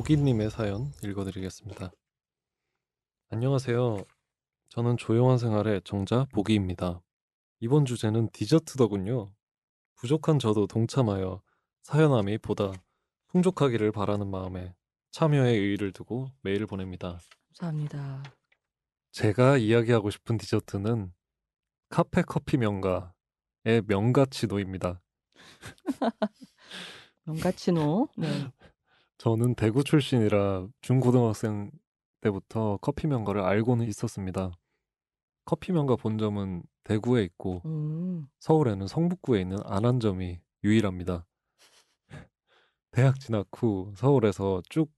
고기님의 사연 읽어드리겠습니다. 안녕하세요. 저는 조용한 생활의 정자 보기입니다. 이번 주제는 디저트더군요. 부족한 저도 동참하여 사연함이 보다 풍족하기를 바라는 마음에 참여의 의의를 두고 메일 을 보냅니다. 감사합니다. 제가 이야기하고 싶은 디저트는 카페 커피 명가의 명가치노입니다. 명가치노. 네. 저는 대구 출신이라 중고등학생 때부터 커피 명가를 알고는 있었습니다. 커피 명가 본점은 대구에 있고 음. 서울에는 성북구에 있는 안한점이 유일합니다. 대학 진학 후 서울에서 쭉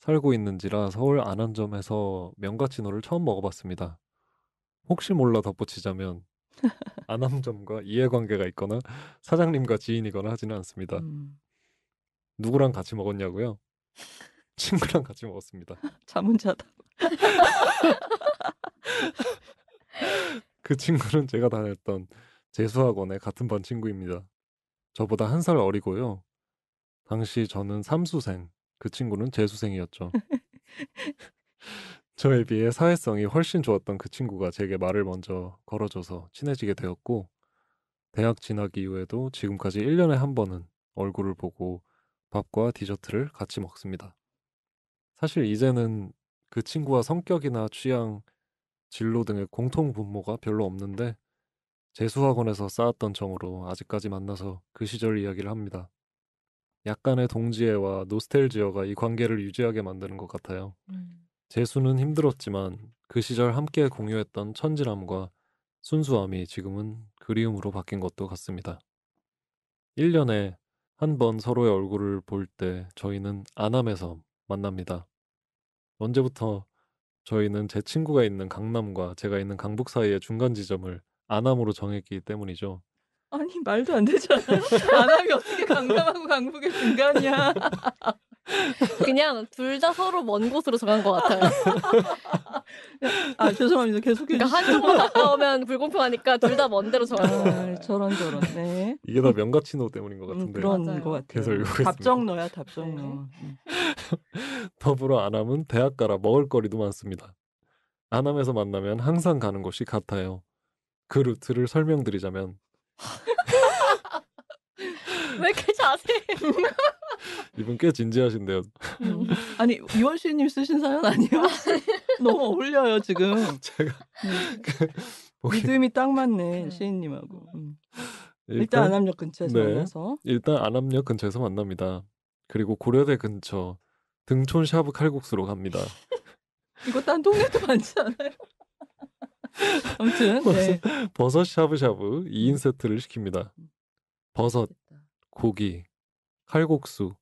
살고 있는지라 서울 안한점에서 명가 진호를 처음 먹어봤습니다. 혹시 몰라 덧붙이자면 안한점과 이해관계가 있거나 사장님과 지인이거나 하지는 않습니다. 음. 누구랑 같이 먹었냐고요? 친구랑 같이 먹었습니다. 자문자다. 그 친구는 제가 다녔던 재수학원의 같은 반 친구입니다. 저보다 한 살 어리고요. 당시 저는 삼수생, 그 친구는 재수생이었죠. 저에 비해 사회성이 훨씬 좋았던 그 친구가 제게 말을 먼저 걸어줘서 친해지게 되었고, 대학 진학 이후에도 지금까지 1년에 한 번은 얼굴을 보고 밥과 디저트를 같이 먹습니다. 사실 이제는 그 친구와 성격이나 취향, 진로 등의 공통 분모가 별로 없는데 재수학원에서 쌓았던 정으로 아직까지 만나서 그 시절 이야기를 합니다. 약간의 동지애와 노스텔지어가 이 관계를 유지하게 만드는 것 같아요. 음. 재수는 힘들었지만 그 시절 함께 공유했던 천진함과 순수함이 지금은 그리움으로 바뀐 것도 같습니다. 1년에 한번 서로의 얼굴을 볼 때 저희는 안암에서 만납니다. 언제부터 저희는 제 친구가 있는 강남과 제가 있는 강북 사이의 중간 지점을 안암으로 정했기 때문이죠. 아니 말도 안 되잖아요. 안암이 어떻게 강남하고 강북의 중간이야. 그냥 둘 다 서로 먼 곳으로 정한 것 같아요. 아 죄송합니다. 계속해. 그러니까 한쪽만 가까우면 불공평하니까 둘 다 먼데로 정 아, 저런 저런. 네. 이게 다 명가친호 때문인 것 같은데. 음, 그런 맞아요. 것 같아요. 계속 읽고 답정너야 답정너. 네. 네. 더불어 안암은 대학 가라 먹을거리도 많습니다. 안암에서 만나면 항상 가는 곳이 같아요. 그 루트를 설명드리자면 왜 이렇게 자세해? 이분 꽤 진지하신데요. 음. 아니 이원 씨님 쓰신 사연 아니요 아, 네. 너무 어울려요 지금. 제가 음. 그 믿음이 딱 맞네 네. 시인님하고. 음. 일단, 일단, 안암역 근처에서 네. 만나서. 일단 안암역 근처에서 만납니다. 그리고 고려대 근처 등촌 샤브 칼국수로 갑니다. 이거 딴 동네도 많지 않아요? 아무튼 네. 버섯, 버섯 샤브샤브 2인 세트를 시킵니다. 버섯, 고기, 칼국수,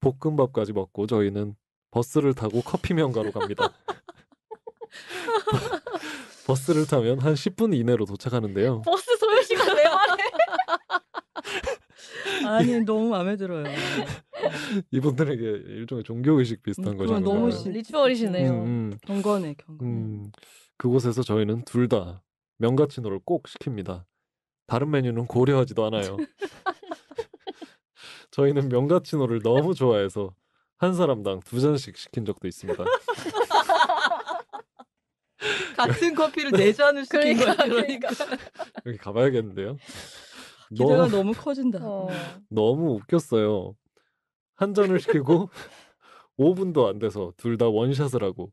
볶음밥까지 먹고 저희는 버스를 타고 커피 명가로 갑니다. 버스를 타면 한 10분 이내로 도착하는데요. 버스 소요 시간 내 말해. 아니 너무 마음에 들어요. 이분들에게 일종의 종교 의식 비슷한 음, 거죠아요 너무 네. 리추얼이시네요. 음, 음. 경건해, 경건 음, 그곳에서 저희는 둘 다명가친호를꼭 시킵니다. 다른 메뉴는 고려하지도 않아요. 저희는 명가친호를 너무 좋아해서 한 사람당 두 잔씩 시킨 적도 있습니다. 같은 커피를 네 잔을 시킨 그러니까, 거야. 그러니까. 그러니까. 여기 가봐야겠는데요. 기대가 너무, 너무 커진다. 어. 너무 웃겼어요. 한 잔을 시키고 5분도 안 돼서 둘 다 원샷을 하고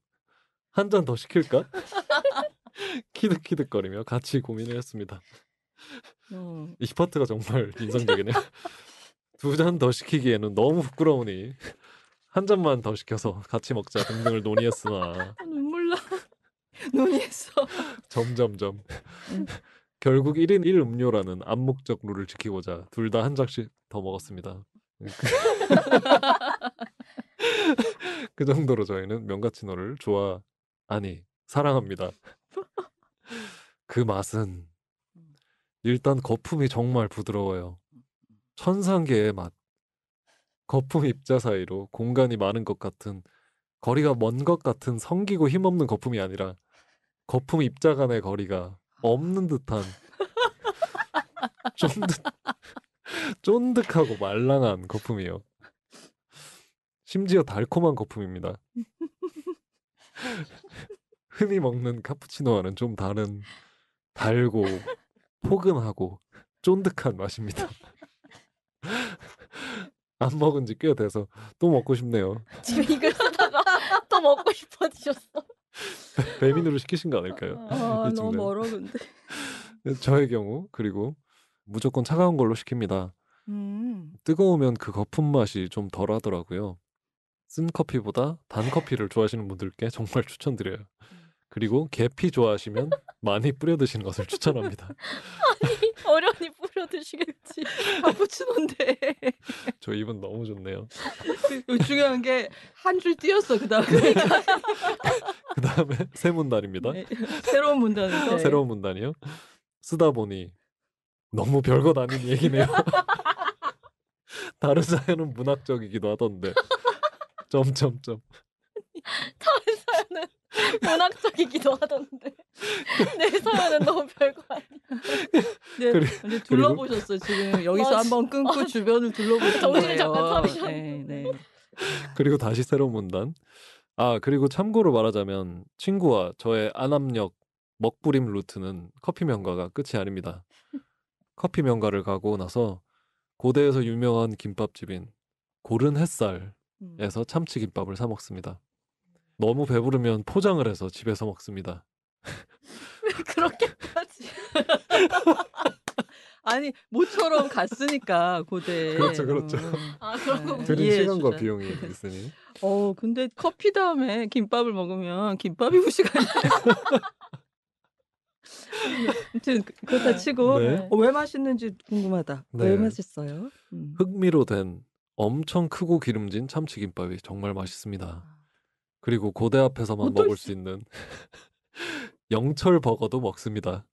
한 잔 더 시킬까? 키득키득거리며 같이 고민을 했습니다. 어. 이 파트가 정말 인상적이네요. 두잔더 시키기에는 너무 부끄러우니 한 잔만 더 시켜서 같이 먹자 등등을 논의했으나 아, 눈물 나. 논의했어. 점점점 결국 1인 1 음료라는 암묵적 룰을 지키고자 둘 다 한 잔씩 더 먹었습니다. 그 정도로 저희는 명가치노를 좋아 아니 사랑합니다. 그 맛은 음. 일단 거품이 정말 부드러워요. 천상계의 맛. 거품 입자 사이로 공간이 많은 것 같은 거리가 먼 것 같은 성기고 힘없는 거품이 아니라 거품 입자 간의 거리가 아. 없는 듯한 쫀득 쫀득하고 말랑한 거품이요. 심지어 달콤한 거품입니다. 흔히 먹는 카푸치노와는 좀 다른 달고 포근하고 쫀득한 맛입니다. 안 먹은 지 꽤 돼서 또 먹고 싶네요. 지금 이걸 하다가또 먹고 싶어지셨어. 배민으로 시키신 거 아닐까요? 아, 너무 멀어 근데. 저의 경우 그리고 무조건 차가운 걸로 시킵니다. 음. 뜨거우면 그 거품 맛이 좀 덜하더라고요. 쓴 커피보다 단 커피를 좋아하시는 분들께 정말 추천드려요. 그리고 계피 좋아하시면 많이 뿌려 드시는 것을 추천합니다. 아니 어련히 시켜 드시겠지. 바쁘치는데. 아, 저 입은 너무 좋네요. 그 중요한 게 한 줄 띄었어 그 다음에. 그 다음에 새 문단입니다. 네, 새로운 문단인데. 네. 새로운 문단이요. 쓰다 보니 너무 별것 아닌 얘기네요. 다른 사연은 문학적이기도 하던데. 점점점. 다른 사연은 문학적이기도 하던데 내 사연은 너무 별거 아니야. 네, 그리, 근데 둘러보셨어요 지금 여기서 아, 한번 끊고 아, 주변을 둘러보신 정신 잠깐 차리셨네. 네. 그리고 다시 새로운 문단. 아 그리고 참고로 말하자면 친구와 저의 안압력 먹부림 루트는 커피 명가가 끝이 아닙니다. 커피 명가를 가고 나서 고대에서 유명한 김밥집인 고른 햇살에서 음. 참치김밥을 사 먹습니다. 너무 배부르면 포장을 해서 집에서 먹습니다. 그렇게까지. 아니 모처럼 갔으니까 고대. 그렇죠, 그렇죠. 음. 아 네. 시간과 비용이 있으니. 어 근데 커피 다음에 김밥을 먹으면 김밥이 후시간 아무튼 그, 그렇다 치고 네. 어, 왜 맛있는지 궁금하다. 네. 왜 맛있어요? 음. 흑미로 된 엄청 크고 기름진 참치김밥이 정말 맛있습니다. 아. 그리고 고대 앞에서만 먹을 수 있는 영철 버거도 먹습니다.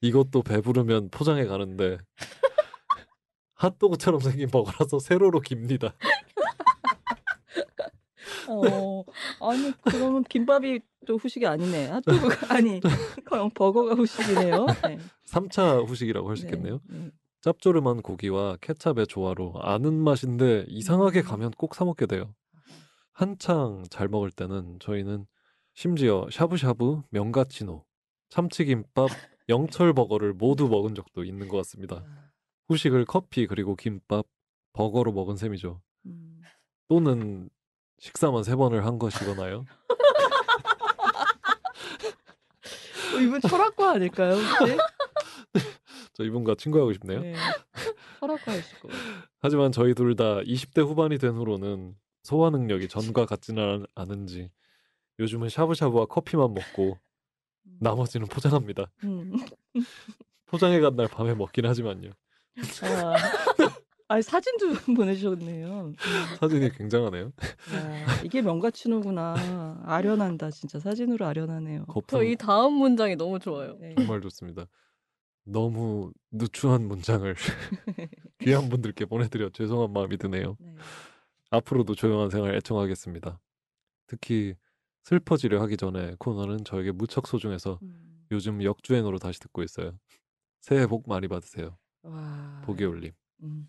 이것도 배부르면 포장해 가는데 핫도그처럼 생긴 버거라서 세로로 깁니다. 어, 아니 그러면 김밥이 또 후식이 아니네. 핫도그가 아니 그냥 버거가 후식이네요. 네. 3차 후식이라고 할 수 있겠네요. 네, 네. 짭조름한 고기와 케찹의 조화로 아는 맛인데 이상하게 음. 가면 꼭사 먹게 돼요. 한창 잘 먹을 때는 저희는 심지어 샤브샤브, 명가치노, 참치김밥, 영철버거를 모두 먹은 적도 있는 것 같습니다. 아. 후식을 커피 그리고 김밥, 버거로 먹은 셈이죠. 음. 또는 식사만 세 번을 한 것이거나요. 어, 이분 철학과 아닐까요? 혹시? 네. 저 이분과 친구하고 싶네요. 네. 철학과였을 거. 하지만 저희 둘 다 20대 후반이 된 후로는 소화 능력이 전과 같지는 않은지 요즘은 샤브샤브와 커피만 먹고 음. 나머지는 포장합니다. 음. 포장해 간 날 밤에 먹긴 하지만요. 아, 사진도 보내주셨네요. 음. 사진이 굉장하네요. 야, 이게 명가춘호구나. 아련한다 진짜 사진으로 아련하네요. 저 이 다음 문장이 너무 좋아요. 네. 정말 좋습니다. 너무 누추한 문장을 귀한 분들께 보내드려 죄송한 마음이 드네요. 네. 앞으로도 조용한 생활 애청하겠습니다. 특히 슬퍼지려 하기 전에 코너는 저에게 무척 소중해서 음. 요즘 역주행으로 다시 듣고 있어요. 새해 복 많이 받으세요. 보기 이 올림. 음.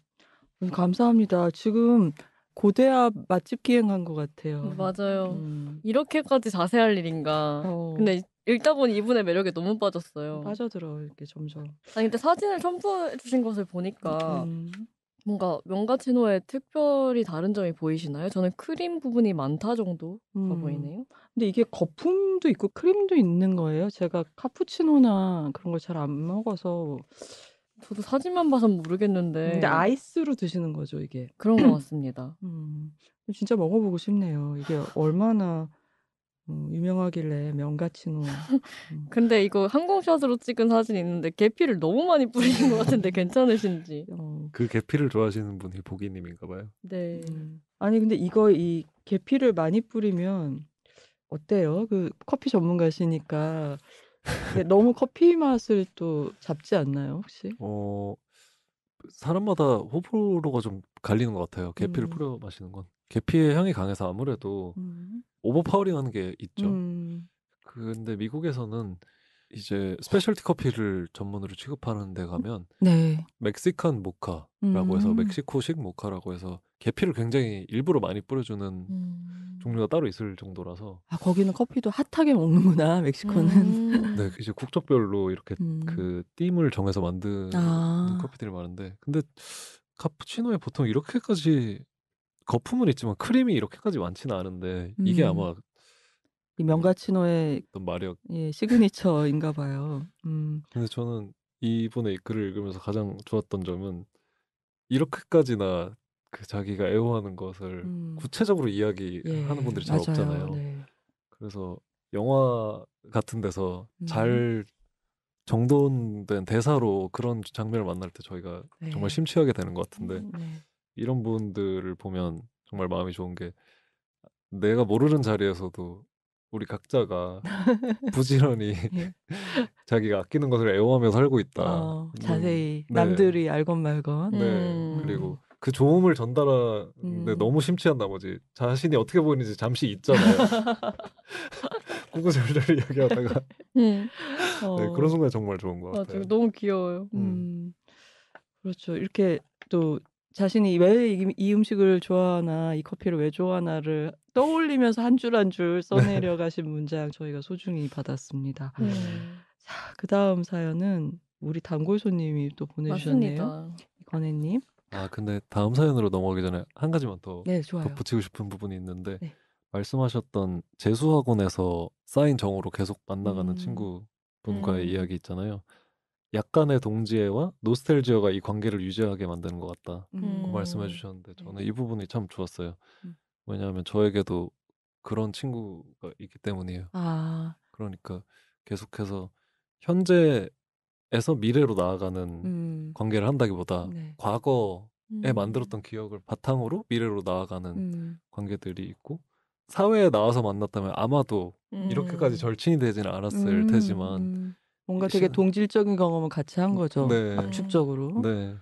감사합니다. 지금 고대압 맛집 기행한 것 같아요. 음, 맞아요. 음. 이렇게까지 자세할 일인가. 어. 근데 읽다 보니 이분의 매력에 너무 빠졌어요. 빠져들어 이렇게 점점. 아니 근데 사진을 첨부해 주신 것을 보니까 음. 뭔가 명가 치노에 특별히 다른 점이 보이시나요? 저는 크림 부분이 많다 정도가 음. 보이네요. 근데 이게 거품도 있고 크림도 있는 거예요. 제가 카푸치노나 그런 걸 잘 안 먹어서 저도 사진만 봐서 모르겠는데. 근데 아이스로 드시는 거죠, 이게. 그런 것 같습니다. 음, 진짜 먹어보고 싶네요. 이게 얼마나 어, 유명하길래 명가친호. 음. 근데 이거 항공샷으로 찍은 사진 있는데 계피를 너무 많이 뿌리신 것 같은데 괜찮으신지. 어. 그 계피를 좋아하시는 분이 보기님인가 봐요. 네. 음. 아니 근데 이거 이 계피를 많이 뿌리면 어때요? 그 커피 전문가시니까 너무 커피 맛을 또 잡지 않나요 혹시? 어 사람마다 호불호가 좀 갈리는 것 같아요. 계피를 음. 뿌려 마시는 건. 계피의 향이 강해서 아무래도 음. 오버파워링하는 게 있죠. 음. 근데 미국에서는 이제 스페셜티 커피를 전문으로 취급하는 데 가면 네. 멕시칸 모카라고 음. 해서 멕시코식 모카라고 해서 계피를 굉장히 일부러 많이 뿌려주는 음. 종류가 따로 있을 정도라서 아 거기는 커피도 핫하게 먹는구나 멕시코는 음. 네 그 이제 국적별로 이렇게 음. 그 띠임을 정해서 만드는 아. 커피들이 많은데 근데 카푸치노에 보통 이렇게까지 거품은 있지만 크림이 이렇게까지 많지는 않은데 이게 음. 아마 이명가치노의 뭐 어떤 마력. 예, 시그니처인가 봐요. 음. 근데 저는 이분의 이 글을 읽으면서 가장 좋았던 점은 이렇게까지나 그 자기가 애호하는 것을 음. 구체적으로 이야기하는 예, 분들이 잘 맞아요. 없잖아요. 네. 그래서 영화 같은 데서 음. 잘 정돈된 대사로 그런 장면을 만날 때 저희가 네. 정말 심취하게 되는 것 같은데 음, 네. 이런 분들을 보면 정말 마음이 좋은 게 내가 모르는 자리에서도 우리 각자가 부지런히 예. 자기가 아끼는 것을 애호하며 살고 있다. 어, 자세히 네. 남들이 알건 말건. 네. 음. 그리고 그 좋음을 전달하는데 음. 너무 심취한 나머지 자신이 어떻게 보이는지 잠시 잊잖아요. 꾸구절절 이야기하다가 음. 네. 어. 네, 그런 순간 정말 좋은 것 같아요. 맞아 너무 귀여워요. 음. 음. 그렇죠. 이렇게 또 자신이 왜 이 음식을 좋아하나 이 커피를 왜 좋아하나를 떠올리면서 한 줄 한줄 네. 써내려 가신 문장 저희가 소중히 받았습니다. 네. 자, 그다음 사연은 우리 단골 손님이 또 보내주셨네요. 권혜님. 아 근데 다음 사연으로 넘어가기 전에 한 가지만 더 네, 덧붙이고 싶은 부분이 있는데 네. 말씀하셨던 재수학원에서 쌓인 정으로 계속 만나가는 음. 친구분과의 음. 이야기 있잖아요. 약간의 동지애와 노스텔지어가 이 관계를 유지하게 만드는 것 같다. 음. 그 말씀해 주셨는데 네. 저는 이 부분이 참 좋았어요. 음. 왜냐하면 저에게도 그런 친구가 있기 때문이에요. 아. 그러니까 계속해서 현재에서 미래로 나아가는 음. 관계를 한다기보다 네. 과거에 음. 만들었던 기억을 바탕으로 미래로 나아가는 음. 관계들이 있고 사회에 나와서 만났다면 아마도 이렇게까지 음. 절친이 되지는 않았을 테지만 뭔가 되게 동질적인 경험을 같이 한 음, 거죠. 네. 압축적으로. 네.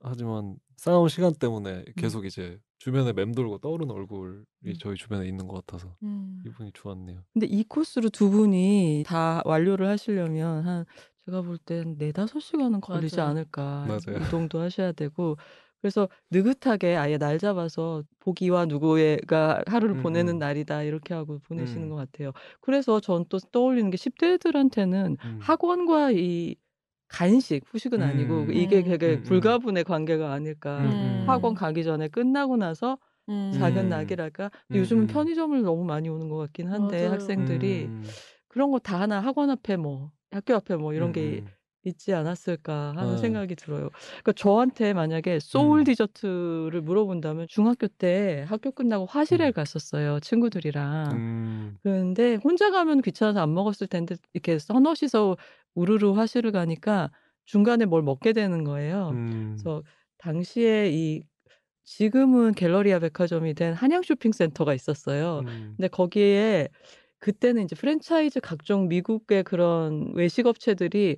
하지만 싸움 시간 때문에 음. 계속 이제 주변에 맴돌고 떠오르는 얼굴이 음. 저희 주변에 있는 것 같아서 음. 이분이 좋았네요. 근데 이 코스로 두 분이 다 완료를 하시려면 한 제가 볼땐 네다섯 시간은 걸리지 맞아요. 않을까. 맞아요. 이동도 하셔야 되고 그래서 느긋하게 아예 날 잡아서 보기와 누구가 하루를 음. 보내는 음. 날이다 이렇게 하고 보내시는 음. 것 같아요. 그래서 전 또 떠올리는 게 10대들한테는 음. 학원과 이 간식 후식은 아니고 음, 이게 음, 되게 불가분의 관계가 아닐까. 학원 가기 전에 끝나고 나서 작은 낙이랄까. 요즘은 편의점을 너무 많이 오는 것 같긴 한데 맞아요. 학생들이 그런 거 다 하나 학원 앞에 뭐 학교 앞에 뭐 이런 게 있지 않았을까 하는 어. 생각이 들어요. 그러니까 저한테 만약에 소울 음. 디저트를 물어본다면 중학교 때 학교 끝나고 화실에 음. 갔었어요. 친구들이랑. 음. 그런데 혼자 가면 귀찮아서 안 먹었을 텐데 이렇게 서너시서 우르르 화실을 가니까 중간에 뭘 먹게 되는 거예요. 음. 그래서 당시에 이 지금은 갤러리아 백화점이 된 한양 쇼핑센터가 있었어요. 음. 근데 거기에 그때는 이제 프랜차이즈 각종 미국의 그런 외식 업체들이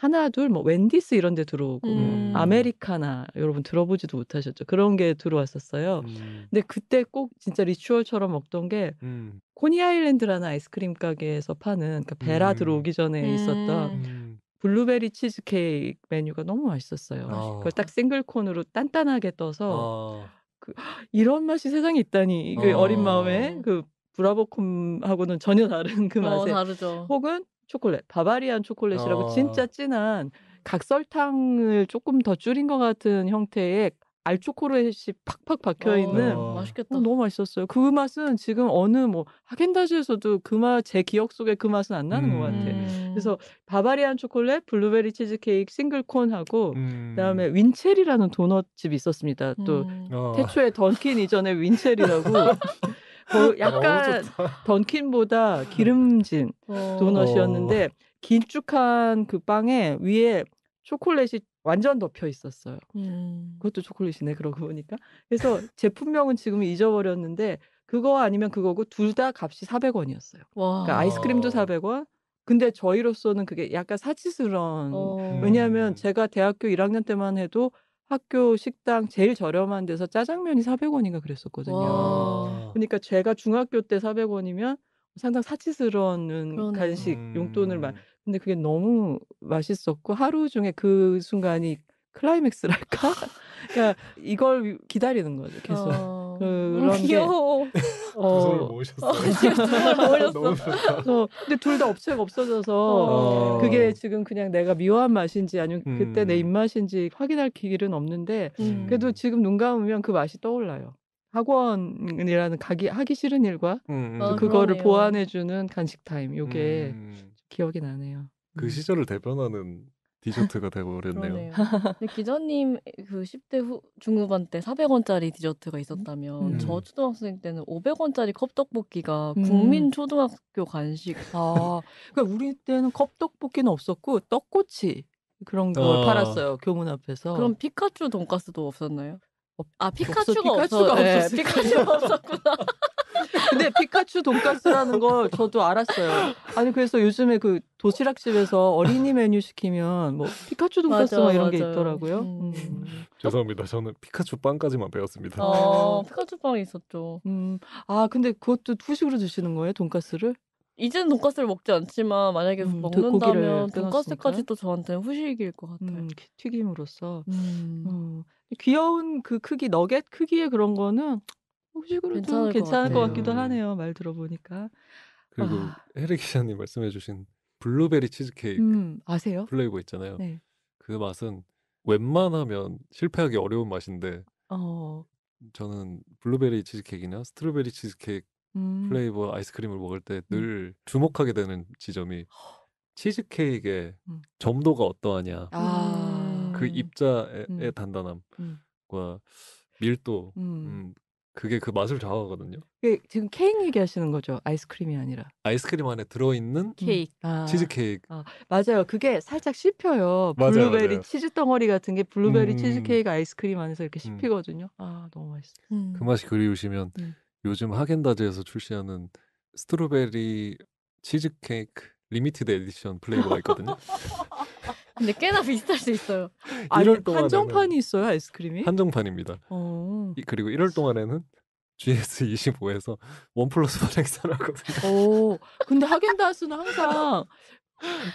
하나 둘 뭐 웬디스 이런 데 들어오고 뭐 음. 아메리카나 여러분 들어보지도 못하셨죠. 그런 게 들어왔었어요. 음. 근데 그때 꼭 진짜 리추얼처럼 먹던 게 음. 코니아일랜드라는 아이스크림 가게에서 파는 그러니까 베라 음. 들어오기 전에 있었던 음. 블루베리 치즈케이크 메뉴가 너무 맛있었어요. 어. 그걸 딱 싱글콘으로 단단하게 떠서 어. 그, 이런 맛이 세상에 있다니 그 어린 마음에 그 브라보콤하고는 전혀 다른 그 어, 맛에 어, 혹은 초콜릿, 바바리안 초콜릿이라고 어. 진짜 아. 진한 각설탕을 조금 더 줄인 것 같은 형태의 알초코르엣이 팍팍 박혀 있는 아. 어, 맛있겠다. 어, 너무 맛있었어요. 그 맛은 지금 어느 뭐 하겐다즈에서도 그 맛 제 기억 속에 그 맛은 안 나는 음. 것 같아. 음. 그래서 바바리안 초콜릿, 블루베리 치즈케이크, 싱글콘하고 음. 그다음에 윈첼이라는 도넛 집이 있었습니다. 또 음. 아. 태초에 던킨 이전에 윈첼이라고 그 어, 약간 던킨보다 기름진 어. 도넛이었는데 어. 긴축한그 빵에 위에 초콜릿이 완전 덮여 있었어요. 음. 그것도 초콜릿이네 그러고 보니까. 그래서 제품명은 지금 잊어버렸는데 그거 아니면 그거고 둘 다 값이 400원이었어요. 그러니까 아이스크림도 400원. 근데 저희로서는 그게 약간 사치스러운. 어. 왜냐하면 음. 제가 대학교 1학년 때만 해도 학교 식당 제일 저렴한 데서 짜장면이 400 인가 그랬었거든요. 와. 그니까 제가 중학교 때400 이면 상당히 사치스러운 그러네 간식 용돈을 막 음. 근데 그게 너무 맛있었고 하루 중에 그 순간이 클라이맥스랄까? 그러니까 이걸 기다리는 거죠, 계속. 어. 그런 귀여워. 어. 두손을 모으셨어요. 어, 두손 모으셨어. 어, 근데 둘 다 업체가 없어져서 어. 그게 지금 그냥 내가 미워한 맛인지 아니면 음. 그때 내 입맛인지 확인할 길은 없는데 음. 그래도 지금 눈 감으면 그 맛이 떠올라요. 학원이라는 가기 하기 싫은 일과 음, 음. 아, 그거를 보완해주는 간식 타임. 요게 음. 기억이 나네요. 그 음. 시절을 대변하는 디저트가 되고버렸네요 기자님 그 10대 후, 중후반 때 400원짜리 디저트가 있었다면 음. 저 초등학생 때는 500원짜리 컵떡볶이가 음. 국민 초등학교 간식. 아, 그러니까 우리 때는 컵떡볶이는 없었고 떡꼬치 그런 걸 어. 팔았어요 교문 앞에서. 그럼 피카츄 돈가스도 없었나요? 아 피카츄가 없어. 네, 피카츄가 없었구나. 근데 피카츄 돈까스라는 걸 저도 알았어요. 아니 그래서 요즘에 그 도시락집에서 어린이 메뉴 시키면 뭐 피카츄 돈까스 막 이런 맞아요. 게 있더라고요. 음. 음. 죄송합니다. 저는 피카츄 빵까지만 배웠습니다. 아, 피카츄 빵이 있었죠. 음. 아 근데 그것도 후식으로 주시는 거예요 돈까스를? 이제는 돈까스를 먹지 않지만 만약에 음, 먹는다면 돈까스까지 도 저한테는 후식일 것 같아요. 음, 튀김으로서 음. 어, 귀여운 그 크기 너겟 크기의 그런 거는 후식으로 괜찮을, 괜찮을 것, 같기도 하네요. 말 들어보니까 그리고 아. 헤르 기자님 말씀해주신 블루베리 치즈케이크 음, 아세요? 플레이버 있잖아요. 네. 그 맛은 웬만하면 실패하기 어려운 맛인데 어. 저는 블루베리 치즈케이크나 스트로베리 치즈케이크 음. 플레이버 아이스크림을 먹을 때늘 음. 주목하게 되는 지점이 치즈케이크의 음. 점도가 어떠하냐. 아. 그 입자의 음. 음. 단단함과 밀도. 음. 음. 그게 그 맛을 좌우하거든요. 지금 케이크 얘기하시는 거죠? 아이스크림이 아니라. 아이스크림 안에 들어있는 케이크. 아. 치즈케이크. 아, 맞아요. 그게 살짝 씹혀요. 블루베리 맞아요. 치즈 덩어리 같은 게 블루베리 치즈케이크 아이스크림 안에서 이렇게 씹히거든요. 아, 너무 맛있어요. 그 맛이 그리우시면 요즘 하겐다즈에서 출시하는 스트로베리 치즈케이크 리미티드 에디션 플레이버가 있거든요. 근데 꽤나 비쌀 수 있어요. 1월 동안 한정판이 있어요 아이스크림이? 한정판입니다. 어. 이- 그리고 1월 동안에는 GS25에서 원 플러스 원 행사를 하거든요. 오, 어. 근데 하겐다스는 항상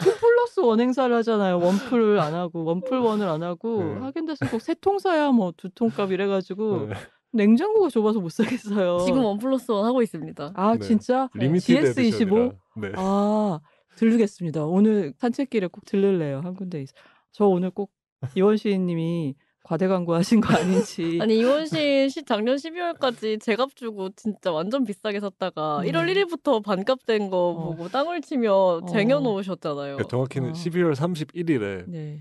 투 플러스 원 행사를 하잖아요. 원풀을 안 하고 원풀 원을 안 하고 네. 하겐다스 는꼭 세 통 사야 뭐 두 통값 이래가지고 네. 냉장고가 좁아서 못 사겠어요. 지금 원 플러스 원 하고 있습니다. 아 네. 진짜? GS25? E 네. 아 들르겠습니다. 오늘 산책길에 꼭 들를래요. 한 군데 있어. 저 오늘 꼭 이원 시인님이 과대 광고하신 거 아닌지. 아니 이원 시인 작년 12월까지 제값 주고 진짜 완전 비싸게 샀다가 네. 1월 1일부터 반값 된거 어. 보고 땅을 치며 어. 쟁여놓으셨잖아요. 그러니까 정확히는 어. 12월 31일에 네.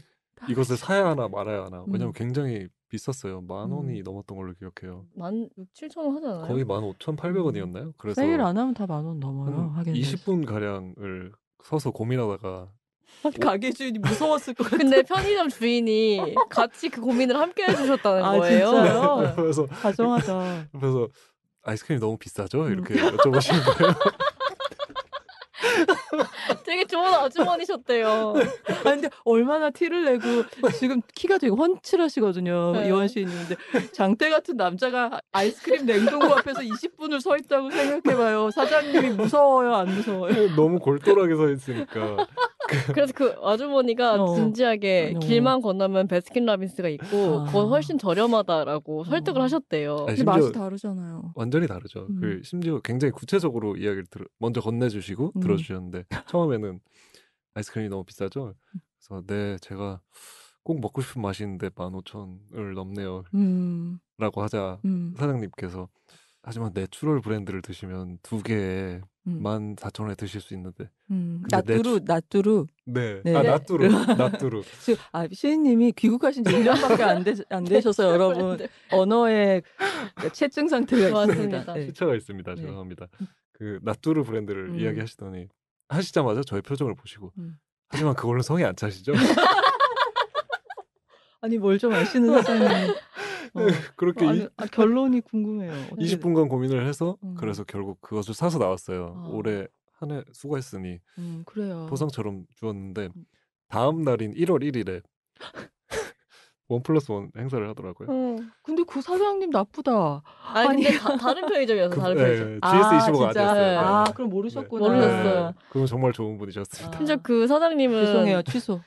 이것을 사야 하나 말아야 하나. 왜냐면 음. 굉장히 비쌌어요. 만 원이 음. 넘었던 걸로 기억해요. 만 6, 7천 원 하잖아요. 거의 만 5,800원이었나요? 음. 그래서 세일 안 하면 다 만 원 넘어요. 한 하긴 20분 가량을 서서 고민하다가 가게 주인이 무서웠을 것 같아요. 근데 편의점 주인이 같이 그 고민을 함께 해주셨다는 아, 거예요. 진짜요? 네. 그래서 가정하자. 그래서 아이스크림이 너무 비싸죠? 이렇게 음. 여쭤보시는 거예요. 되게 좋은 아주머니셨대요. 아 근데 얼마나 티를 내고 지금 키가 되게 훤칠하시거든요. 네. 이원 씨인데 장대 같은 남자가 아이스크림 냉동고 앞에서 20분을 서 있다고 생각해봐요. 사장님이 무서워요, 안 무서워요? 너무 골똘하게 서 있으니까. 그래서 그 아주머니가 어. 진지하게 어. 길만 건너면 베스킨라빈스가 있고 아. 그건 훨씬 저렴하다라고 어. 설득을 하셨대요. 아니, 근데 맛이 다르잖아요. 완전히 다르죠. 음. 그 심지어 굉장히 구체적으로 이야기를 들어 먼저 건네주시고 음. 들어주셨는데 처음에는 아이스크림이 너무 비싸죠. 그래서 네 제가 꼭 먹고 싶은 맛이 있는데 1 5 0 0 0을 넘네요. 음. 라고 하자 음. 사장님께서 하지만 내추럴 브랜드를 드시면 두 음. 개에 만 사천 원에 드실 수 있는데 음. 나뚜루 내... 나뚜루 네. 네. 아 나뚜루 네. 나뚜루 아 시인님이 귀국하신 지 1년밖에 안, 되, 안 되셔서 네. 여러분 네. 언어의 체증 상태가 있습니다 시차가 있습니다 죄송합니다 네. 그 나뚜루 브랜드를 음. 이야기하시더니 하시자마자 저의 표정을 보시고 음. 하지만 그걸로 성이 안 차시죠? 아니 뭘 좀 아시는 사장님 어. 네, 그렇게 어, 아니, 아, 결론이 궁금해요. 어떻게... 20분간 고민을 해서 음. 그래서 결국 그것을 사서 나왔어요. 아. 올해 한 해 수고했으니 음, 그래요. 보상처럼 주었는데 음. 다음 날인 1월 1일에 원 플러스 원 행사를 하더라고요. 어, 근데 그 사장님 나쁘다. 아니, 아니 근데 다, 다른 편의점이어서 그, 다른 편의점. 예, 예. 아, 아, 네, GS 25가 아, 진짜? 네. 아 그럼 모르셨구나. 네. 몰랐어요. 그럼 정말 좋은 분이셨습니다. 심지어 그 사장님은 죄송해요 취소.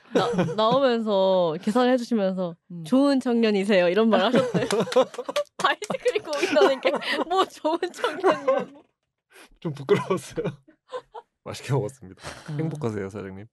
나, 오면서 계산 해주시면서 음. 좋은 청년이세요 이런 말 하셨대. 아이스크림 고민하는 게뭐 좋은 청년이냐좀 부끄러웠어요. 맛있게 먹었습니다. 아. 행복하세요 사장님.